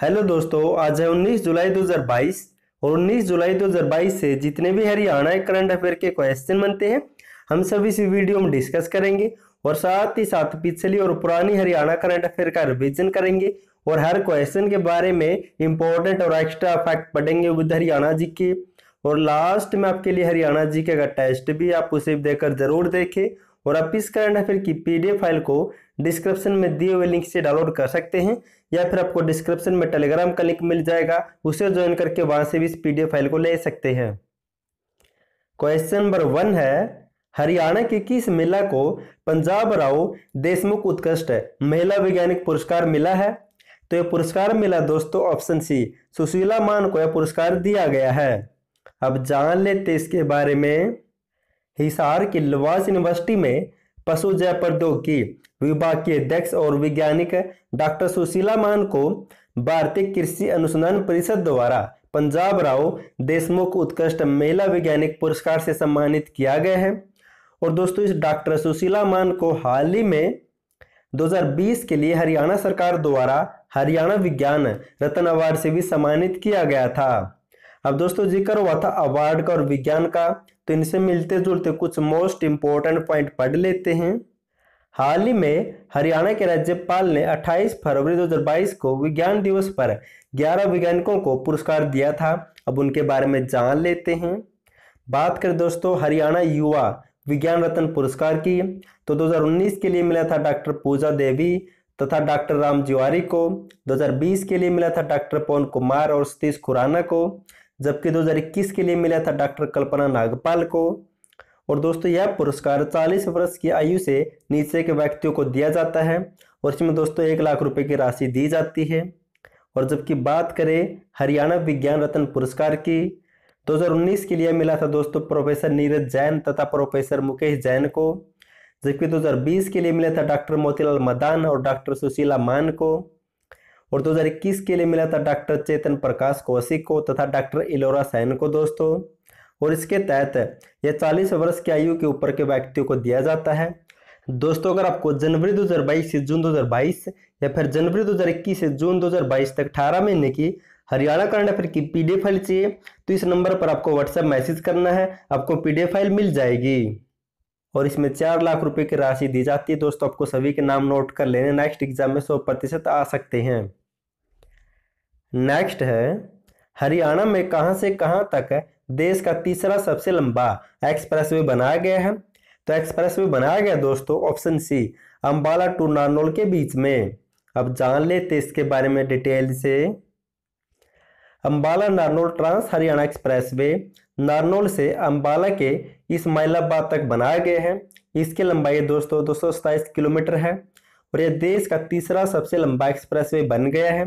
hello दोस्तों आज है 19 जुलाई 2022 और 19 जुलाई 2022 से जितने भी हरियाणा करंट अफेयर के क्वेश्चन बनते हैं हम सब इस वीडियो में डिस्कस करेंगे और साथ ही साथ पिछली और पुरानी हरियाणा करंट अफेयर का रिविजन करेंगे और हर क्वेश्चन के बारे में इंपॉर्टेंट और एक्स्ट्रा फैक्ट पढ़ेंगे विद हरियाणा जी के और लास्ट में आपके लिए हरियाणा जी के का टेस्ट भी आप उसे देकर जरूर देखें और आप इस करंट अफेयर की पीडीएफ फाइल को डिस्क्रिप्शन में दिए हुए लिंक से डाउनलोड कर सकते हैं या फिर आपको डिस्क्रिप्शन में टेलीग्राम का लिंक मिल जाएगा उसे ज्वाइन करके वहां से भी इस पीडीएफ फाइल को ले सकते हैं क्वेश्चन नंबर वन है हरियाणा के किस मेला को पंजाब राव देशमुख उत्कृष्ट महिला वैज्ञानिक पुरस्कार मिला है तो यह पुरस्कार मिला दोस्तों ऑप्शन सी सुशीला मान को यह पुरस्कार दिया गया है अब जान लेते इसके बारे में हिसार की लवास यूनिवर्सिटी में पशु जय प्रौद्योगिकी विभाग के अध्यक्ष और वैज्ञानिक डॉक्टर सुशीला मान को भारतीय कृषि अनुसंधान परिषद द्वारा पंजाब राव देशमुख उत्कृष्ट महिला वैज्ञानिक पुरस्कार से सम्मानित किया गया है और दोस्तों इस डॉक्टर सुशीला मान को हाल ही में 2020 के लिए हरियाणा सरकार द्वारा हरियाणा विज्ञान रत्न अवार्ड से भी सम्मानित किया गया था अब दोस्तों जिक्र हुआ था अवार्ड का और विज्ञान का तो इनसे मिलते जुलते कुछ मोस्ट इम्पोर्टेंट पॉइंट पढ़ लेते हैं हाल ही में हरियाणा के राज्यपाल ने 28 फरवरी 2022 को विज्ञान दिवस पर 11 वैज्ञानिकों को पुरस्कार दिया था अब उनके बारे में जान लेते हैं बात करें दोस्तों हरियाणा युवा विज्ञान रत्न पुरस्कार की तो 2019 के लिए मिला था डॉक्टर पूजा देवी तथा डॉक्टर राम जिवारी को 2020 के लिए मिला था डॉक्टर पवन कुमार और सतीश खुराना को जबकि 2021 के लिए मिला था डॉक्टर कल्पना नागपाल को और दोस्तों यह पुरस्कार 40 वर्ष की आयु से नीचे के व्यक्तियों को दिया जाता है और इसमें दोस्तों एक लाख रुपए की राशि दी जाती है और जबकि बात करें हरियाणा विज्ञान रत्न पुरस्कार की 2019 के लिए मिला था दोस्तों प्रोफेसर नीरज जैन तथा प्रोफेसर मुकेश जैन को जबकि 2020 के लिए मिला था डॉक्टर मोतीलाल मदान और डॉक्टर सुशीला मान को और 2021 के लिए मिला था डॉक्टर चेतन प्रकाश कौशिक को तथा डॉक्टर इलोरा सैन को दोस्तों और इसके तहत यह 40 वर्ष की आयु के ऊपर के व्यक्तियों को दिया जाता है दोस्तों अगर आपको जनवरी 2022 से जून 2022 या फिर जनवरी 2021 से जून 2022 तक अठारह महीने की हरियाणा कर्नाटक की पीडीएफ फाइल चाहिए तो इस नंबर पर आपको व्हाट्सएप मैसेज करना है आपको पीडीएफ फाइल मिल जाएगी और इसमें चार लाख रुपए की राशि दी जाती है दोस्तों आपको सभी के नाम नोट कर लेने नेक्स्ट एग्जाम में सौ प्रतिशत आ सकते हैं नेक्स्ट है हरियाणा में कहां से कहां तक देश का तीसरा सबसे लंबा एक्सप्रेसवे बनाया गया है तो एक्सप्रेसवे बनाया गया दोस्तों option C Ambala to Narnaul के बीच में अब जान लेते इसके बारे में डिटेल से अम्बाला नारनोल ट्रांस हरियाणा एक्सप्रेसवे नारनोल से अम्बाला के इस माइलाबाद तक बनाए गए हैं इसकी लंबाई दोस्तों दो किलोमीटर है और यह देश का तीसरा सबसे लंबा एक्सप्रेसवे बन गया है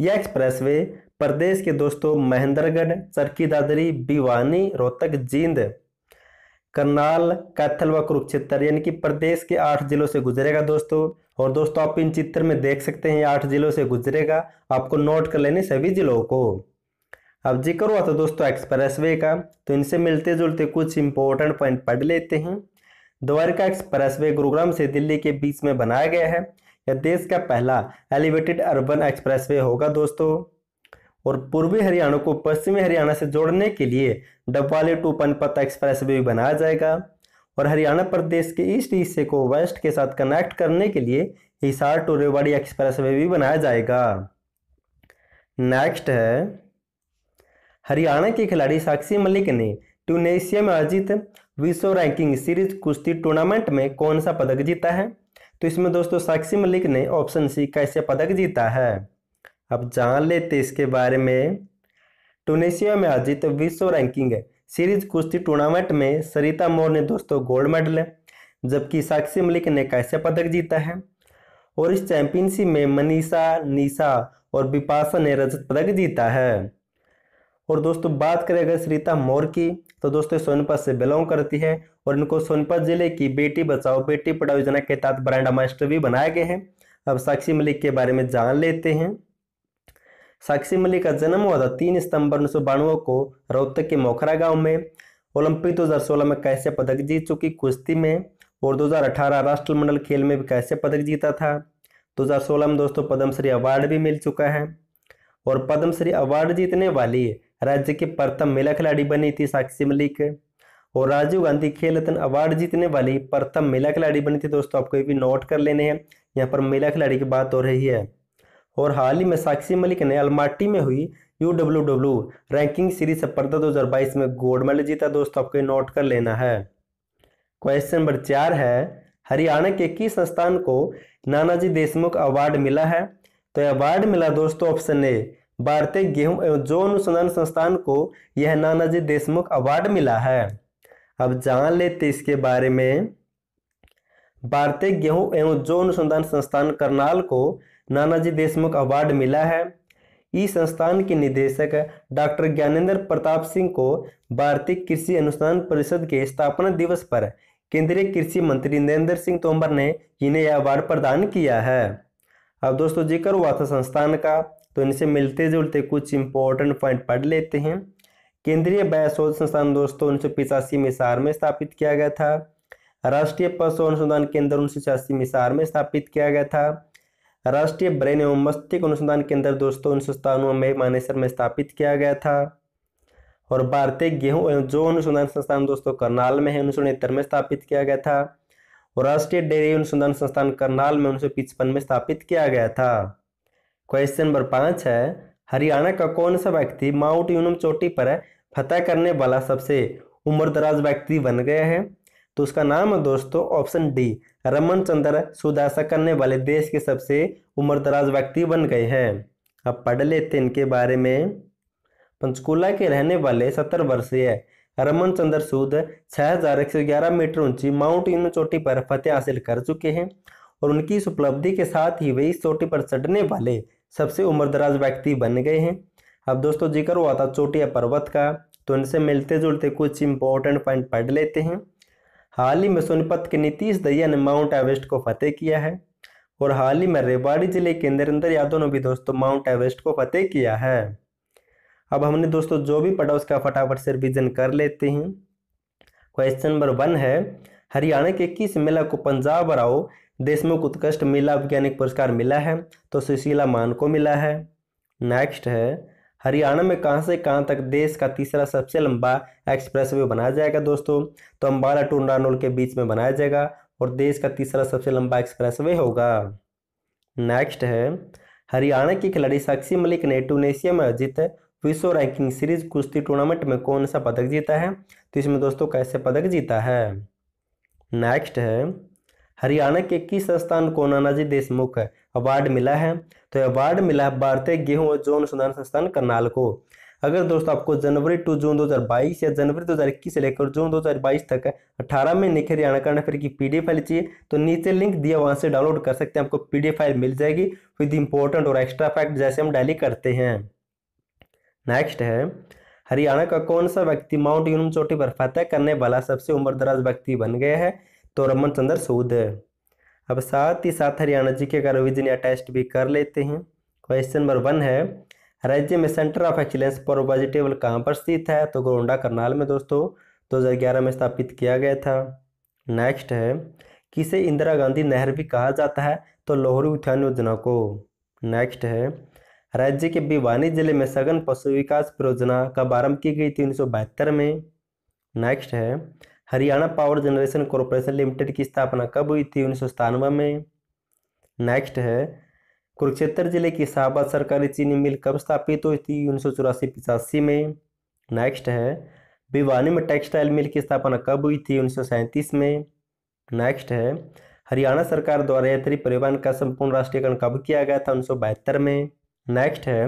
यह एक्सप्रेसवे प्रदेश के दोस्तों महेंद्रगढ़ चरकी दादरी भिवानी रोहतक जींद करनाल कैथल व कुरुक्षेत्र यानी कि प्रदेश के आठ जिलों से गुजरेगा दोस्तों और दोस्तों आप इन चित्र में देख सकते हैं आठ जिलों से गुजरेगा आपको नोट कर लेने सभी जिलों को अब जिक्र हुआ तो था दोस्तों एक्सप्रेसवे का तो इनसे मिलते जुलते कुछ इंपॉर्टेंट पॉइंट पढ़ लेते हैं द्वारका एक्सप्रेसवे गुरुग्राम से दिल्ली के बीच में बनाया गया है यह देश का पहला एलिवेटेड अर्बन एक्सप्रेसवे होगा दोस्तों और पूर्वी हरियाणा को पश्चिमी हरियाणा से जोड़ने के लिए डबवाली टू पनपत एक्सप्रेस भी बनाया जाएगा और हरियाणा प्रदेश के ईस्ट हिस्से को वेस्ट के साथ कनेक्ट करने के लिए हिसार टू रेवाड़ी वे भी बनाया जाएगा नेक्स्ट है हरियाणा के खिलाड़ी साक्षी मलिक ने ट्यूनेशिया में आयोजित विश्व रैंकिंग सीरीज कुश्ती टूर्नामेंट में कौन सा पदक जीता है तो इसमें दोस्तों साक्षी मलिक ने ऑप्शन सी कैसे पदक जीता है अब जान लेते इसके बारे में टूनेशिया में आयोजित विश्व रैंकिंग सीरीज कुश्ती टूर्नामेंट में सरिता मोर ने दोस्तों गोल्ड मेडल जबकि साक्षी मलिक ने कैसे पदक जीता है और इस चैंपियनशिप में मनीषा निशा और बिपाशा ने रजत पदक जीता है और दोस्तों बात करें अगर श्रीता मोर की तो दोस्तों सोनपत से बिलोंग करती है और इनको सोनपत जिले की बेटी बचाओ बेटी पढ़ाओ योजना के तहत ब्रांड मास्टर भी बनाए गए हैं अब साक्षी मलिक के बारे में जान लेते हैं साक्षी मलिक का जन्म हुआ था तीन सितंबर उन्नीस को रोहतक के मोखरा गांव में ओलंपिक 2016 में कैसे पदक जीत चुकी कुश्ती में और 2018 राष्ट्रमंडल खेल में भी कैसे पदक जीता था 2016 में दोस्तों पद्मश्री अवार्ड भी मिल चुका है और पद्मश्री अवार्ड जीतने वाली राज्य के प्रथम महिला खिलाड़ी बनी थी साक्षी मलिक और राजीव गांधी खेल रत्न अवार्ड जीतने वाली प्रथम महिला खिलाड़ी बनी थी दोस्तों आपको ये भी नोट कर लेने हैं यहाँ पर महिला खिलाड़ी की बात हो रही है और हाल ही में साक्षी मलिक ने अलमाटी में हुई U W W ranking series स्पर्धा बाईस में गोल्ड मेडल जीता दोस्तों आपको नोट कर लेना है क्वेश्चन नंबर चार है हरियाणा के किस संस्थान को नानाजी देशमुख अवार्ड मिला है तो अवार्ड मिला दोस्तों ऑप्शन ए भारतीय गेहूं एवं जो अनुसंधान संस्थान को यह नानाजी देशमुख अवार्ड मिला है अब जान लेते इसके बारे में भारतीय गेहूं एवं जो अनुसंधान संस्थान करनाल को नानाजी देशमुख अवार्ड मिला है इस संस्थान के निदेशक डॉक्टर ज्ञानेंद्र प्रताप सिंह को भारतीय कृषि अनुसंधान परिषद के स्थापना दिवस पर केंद्रीय कृषि मंत्री नरेंद्र सिंह तोमर ने इन्हें यह अवार्ड प्रदान किया है अब दोस्तों जिक्र हुआ था संस्थान का तो इनसे मिलते जुलते कुछ इंपॉर्टेंट पॉइंट पढ़ लेते हैं केंद्रीय शोध संस्थान दोस्तों उन्नीस में सार में स्थापित किया गया था राष्ट्रीय पशु अनुसंधान केंद्र उन्नीस में सार में स्थापित किया गया था राष्ट्रीय ब्रेन एवं मस्तिष्क अनुसंधान केंद्र दोस्तों उन्नीस में मानेसर में स्थापित किया गया था और भारतीय गेहूं एवं जो अनुसंधान संस्थान दोस्तों करनाल में है उन्नीस में स्थापित किया गया था और राष्ट्रीय डेयरी अनुसंधान संस्थान करनाल में उन्नीस में स्थापित किया गया था क्वेश्चन नंबर पाँच है हरियाणा का कौन सा व्यक्ति माउंट यूनम चोटी पर फतेह करने वाला सबसे उम्रदराज व्यक्ति बन गया है तो उसका नाम है दोस्तों ऑप्शन डी रमन चंद्र सुदासा करने वाले देश के सबसे उम्रदराज व्यक्ति बन गए हैं अब पढ़ लेते इनके बारे में पंचकूला के रहने वाले सत्तर वर्षीय रमन चंद्र सूद छः हजार एक सौ ग्यारह मीटर ऊंची माउंट यूनो चोटी पर फतेह हासिल कर चुके हैं और उनकी इस उपलब्धि के साथ ही वे इस चोटी पर चढ़ने वाले सबसे उम्रदराज व्यक्ति बन गए हैं अब दोस्तों जिक्र हुआ था चोटिया पर्वत का तो इनसे मिलते जुलते कुछ इंपॉर्टेंट पॉइंट पढ़ लेते हैं हाल ही में सोनीपत के नीतीश दहिया ने माउंट एवरेस्ट को फतेह किया है और हाल ही में रेवाड़ी जिले के नरेंद्र यादव ने भी दोस्तों माउंट एवरेस्ट को फतेह किया है अब हमने दोस्तों जो भी पढ़ा उसका फटाफट से रिविजन कर लेते हैं क्वेश्चन नंबर वन है हरियाणा के किस मेला को पंजाब राव देशमुख उत्कृष्ट महिला वैज्ञानिक पुरस्कार मिला है तो सुशीला मान को मिला है नेक्स्ट है हरियाणा में कहाँ से कहाँ तक देश का तीसरा सबसे लंबा एक्सप्रेस वे बनाया जाएगा दोस्तों तो अम्बाला टू नानोल के बीच में बनाया जाएगा और देश का तीसरा सबसे लंबा एक्सप्रेस वे होगा नेक्स्ट है हरियाणा की खिलाड़ी साक्षी मलिक ने टूनेशिया में आयोजित विश्व रैंकिंग सीरीज कुश्ती टूर्नामेंट में कौन सा पदक जीता है तो इसमें दोस्तों कैसे पदक जीता है नेक्स्ट है हरियाणा के किस संस्थान को नानाजी देशमुख अवार्ड मिला है तो अवार्ड मिला है भारतीय गेहूं और जौ अनुसंधान संस्थान करनाल को अगर दोस्तों आपको जनवरी टू जून 2022 या जनवरी 2021 से लेकर जून 2022 तक 18 में निखे हरियाणा करना फिर की पीडीएफ फाइल चाहिए तो नीचे लिंक दिया वहां से डाउनलोड कर सकते हैं आपको पीडीएफ फाइल मिल जाएगी विद इंपॉर्टेंट और एक्स्ट्रा फैक्ट जैसे हम डायली करते हैं नेक्स्ट है हरियाणा का कौन सा व्यक्ति माउंट यूनम चोटी पर फतेह करने वाला सबसे उम्रदराज व्यक्ति बन गया है तो रमन चंद्र सूद है अब साथ ही साथ हरियाणा जी के का रिविजन या टेस्ट भी कर लेते हैं क्वेश्चन नंबर वन है राज्य में centre of excellence for vegetable कहाँ पर स्थित है तो गोंडा करनाल में दोस्तों दो में स्थापित किया गया था नेक्स्ट है किसे इंदिरा गांधी नहर भी कहा जाता है तो लोहरी उत्थान योजना को नेक्स्ट है राज्य के भिवानी जिले में सघन पशु विकास परियोजना का प्रारंभ की गई थी उन्नीस में नेक्स्ट है Haryana power generation corporation limited की स्थापना कब हुई थी उन्नीस में नेक्स्ट है कुरुक्षेत्र जिले की शाहबाद सरकारी चीनी मिल कब स्थापित हुई थी उन्नीस सौ चौरासी पिचासी में नेक्स्ट है भिवानी में टेक्सटाइल मिल की स्थापना कब हुई थी उन्नीस में नेक्स्ट है हरियाणा सरकार द्वारा यात्री परिवहन का संपूर्ण राष्ट्रीयकरण कब किया गया था उन्नीस में नेक्स्ट है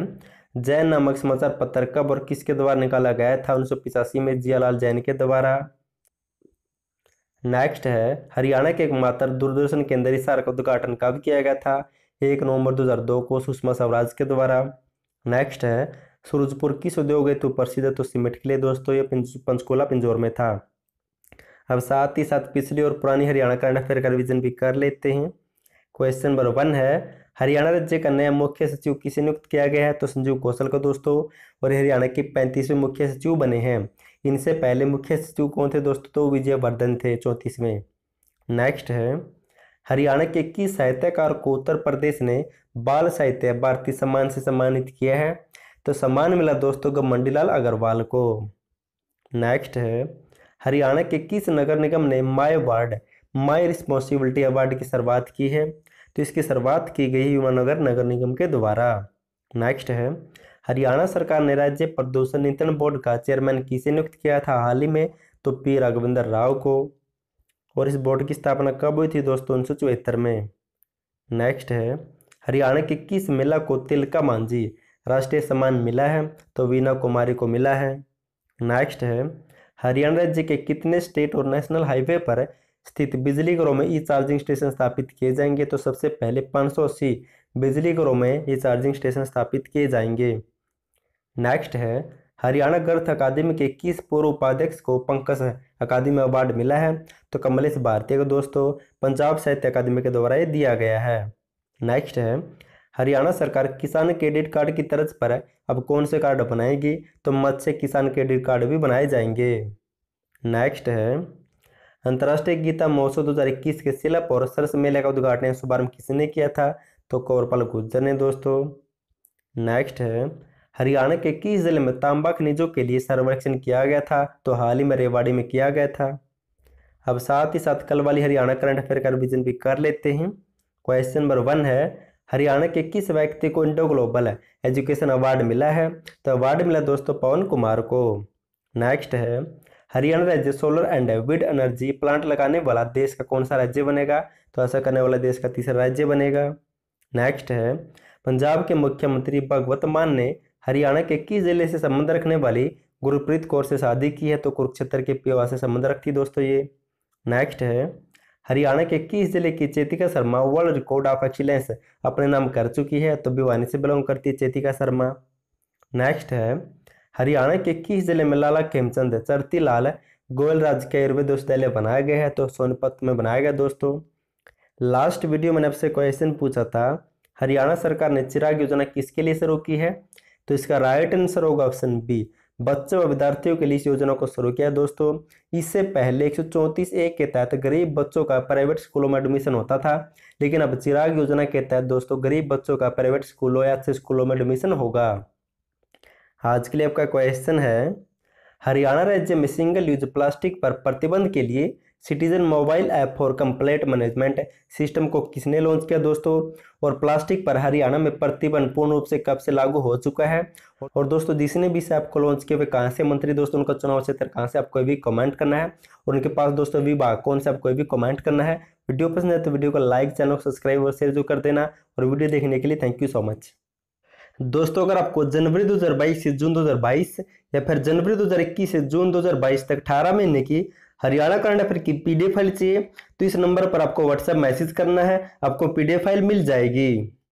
जैन नामक समाचार पत्र कब और किसके द्वारा निकाला गया था उन्नीस में जियालाल जैन के द्वारा नेक्स्ट है हरियाणा के एकमात्र दूरदर्शन केंद्र हिसार का उद्घाटन कब किया गया था एक नवंबर 2002 को सुषमा स्वराज के द्वारा नेक्स्ट है सूरजपुर किस उद्योग हेतु प्रसिद्ध तो सीमेंट के लिए दोस्तों ये पंचकोला पिंजौर में था अब साथ ही साथ पिछली और पुरानी हरियाणा करंट अफेयर का रिविजन भी कर लेते हैं क्वेश्चन नंबर वन है हरियाणा राज्य का नया मुख्य सचिव किसे नियुक्त किया गया है तो संजीव कौशल का दोस्तों और हरियाणा के पैंतीसवें मुख्य सचिव बने हैं इनसे पहले मुख्य सचिव कौन थे दोस्तों तो वर्धन थे चौंतीसवें नेक्स्ट है हरियाणा के किस साहित्यकार को उत्तर प्रदेश ने बाल साहित्य भारतीय सम्मान से सम्मानित किया है तो सम्मान मिला दोस्तों को मंडीलाल अग्रवाल को नेक्स्ट है हरियाणा के किस नगर निगम ने my award my responsibility award की शुरुआत की है तो इसकी शुरुआत की गई युवानगर नगर निगम के द्वारा नेक्स्ट है हरियाणा सरकार ने राज्य प्रदूषण नियंत्रण बोर्ड का चेयरमैन किसे नियुक्त किया था हाल ही में तो पी राघविंदर राव को और इस बोर्ड की स्थापना कब हुई थी दोस्तों उन्नीस में नेक्स्ट है हरियाणा के किस मेला को तिलका मांझी राष्ट्रीय सम्मान मिला है तो वीना कुमारी को मिला है नेक्स्ट है हरियाणा राज्य के कितने स्टेट और नेशनल हाईवे पर स्थित बिजली घरों में ई चार्जिंग स्टेशन स्थापित किए जाएंगे तो सबसे पहले पाँच सौ अस्सी बिजली घरों में ई चार्जिंग स्टेशन स्थापित किए जाएंगे नेक्स्ट है हरियाणा ग्रंथ अकादमी के किस पूर्व उपाध्यक्ष को पंकज अकादमी अवार्ड मिला है तो कमलेश भारतीय को दोस्तों पंजाब साहित्य अकादमी के द्वारा ये दिया गया है नेक्स्ट है हरियाणा सरकार किसान क्रेडिट कार्ड की तर्ज पर अब कौन से कार्ड बनाएगी तो मत्स्य किसान क्रेडिट कार्ड भी बनाए जाएंगे नेक्स्ट है अंतर्राष्ट्रीय गीता महोत्सव दो हज़ार इक्कीस के शिलप और सरस मेले का उद्घाटन शुभारंभ किसने किया था तो कौरपाल गुज्जर ने दोस्तों नेक्स्ट है हरियाणा के किस जिले में तांबा खनिजों के लिए सर्वेक्षण किया गया था तो हाल ही में रेवाड़ी में किया गया था अब साथ ही साथ कल वाली हरियाणा करंट अफेयर का रिविजन भी कर लेते हैं क्वेश्चन नंबर वन है हरियाणा के किस व्यक्ति को इंडो ग्लोबल एजुकेशन अवार्ड मिला है तो अवार्ड मिला दोस्तों पवन कुमार को नेक्स्ट है हरियाणा राज्य solar and wind energy plant लगाने वाला देश का कौन सा राज्य बनेगा तो ऐसा करने वाला देश का तीसरा राज्य बनेगा नेक्स्ट है पंजाब के मुख्यमंत्री भगवत मान ने हरियाणा के किस जिले से संबंध रखने वाली गुरुप्रीत कौर से शादी की है तो कुरुक्षेत्र के पिवा से संबंध रखती है दोस्तों ये नेक्स्ट है हरियाणा के किस जिले की Chetika Sharma world record of excellence अपने नाम कर चुकी है तो भिवानी से बिलोंग करती है चेतिका शर्मा नेक्स्ट है हरियाणा के किस जिले में लाला खेमचंद चरती लाल गोयल राज्य के आयुर्वेद विश्वविद्यालय बनाया गया है तो सोनीपत में बनाया गया दोस्तों लास्ट वीडियो मैंने आपसे क्वेश्चन पूछा था हरियाणा सरकार ने चिराग योजना किसके लिए शुरू की है तो इसका राइट आंसर होगा ऑप्शन बी बच्चों और विद्यार्थियों के लिए इस योजना को शुरू किया दोस्तों इससे पहले एक सौ के तहत गरीब बच्चों का प्राइवेट स्कूलों में एडमिशन होता था लेकिन अब चिराग योजना के तहत दोस्तों गरीब बच्चों का प्राइवेट स्कूलों या अच्छे स्कूलों में एडमिशन होगा आज के लिए आपका क्वेश्चन है हरियाणा राज्य में सिंगल यूज प्लास्टिक पर प्रतिबंध के लिए citizen mobile app for complaint management system को किसने लॉन्च किया दोस्तों और प्लास्टिक पर हरियाणा में प्रतिबंध पूर्ण रूप से कब से लागू हो चुका है और दोस्तों जिसने भी इस ऐप को लॉन्च किया वे कहाँ से मंत्री दोस्तों उनका चुनाव क्षेत्र कहाँ से आपको भी कमेंट करना है और उनके पास दोस्तों विभाग कौन से आपको भी कमेंट करना है वीडियो पसंद है तो वीडियो को लाइक चैनल को सब्सक्राइब और शेयर जो कर देना और वीडियो देखने के लिए थैंक यू सो मच दोस्तों अगर आपको जनवरी 2022 से जून 2022 या फिर जनवरी 2021 से जून 2022 तक 18 महीने की हरियाणा करंट फिर की पीडीएफ फाइल चाहिए तो इस नंबर पर आपको व्हाट्सएप मैसेज करना है आपको पीडीएफ फाइल मिल जाएगी